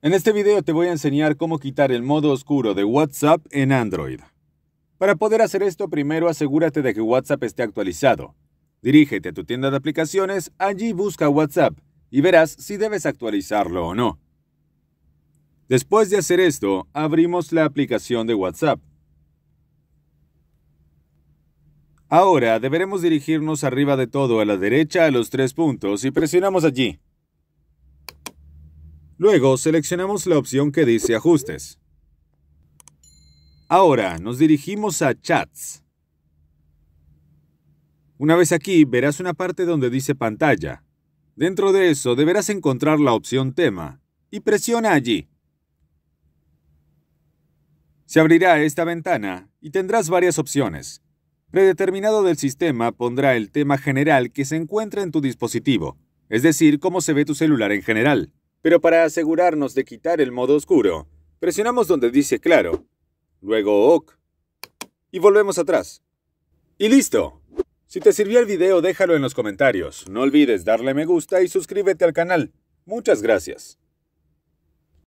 En este video te voy a enseñar cómo quitar el modo oscuro de WhatsApp en Android. Para poder hacer esto, primero asegúrate de que WhatsApp esté actualizado. Dirígete a tu tienda de aplicaciones, allí busca WhatsApp y verás si debes actualizarlo o no. Después de hacer esto, abrimos la aplicación de WhatsApp. Ahora deberemos dirigirnos arriba de todo a la derecha a los tres puntos y presionamos allí. Luego seleccionamos la opción que dice Ajustes. Ahora nos dirigimos a Chats. Una vez aquí verás una parte donde dice Pantalla. Dentro de eso deberás encontrar la opción Tema y presiona allí. Se abrirá esta ventana y tendrás varias opciones. Predeterminado del sistema pondrá el tema general que se encuentra en tu dispositivo, es decir, cómo se ve tu celular en general. Pero para asegurarnos de quitar el modo oscuro, presionamos donde dice claro, luego OK y volvemos atrás. ¡Y listo! Si te sirvió el video déjalo en los comentarios, no olvides darle me gusta y suscríbete al canal. Muchas gracias.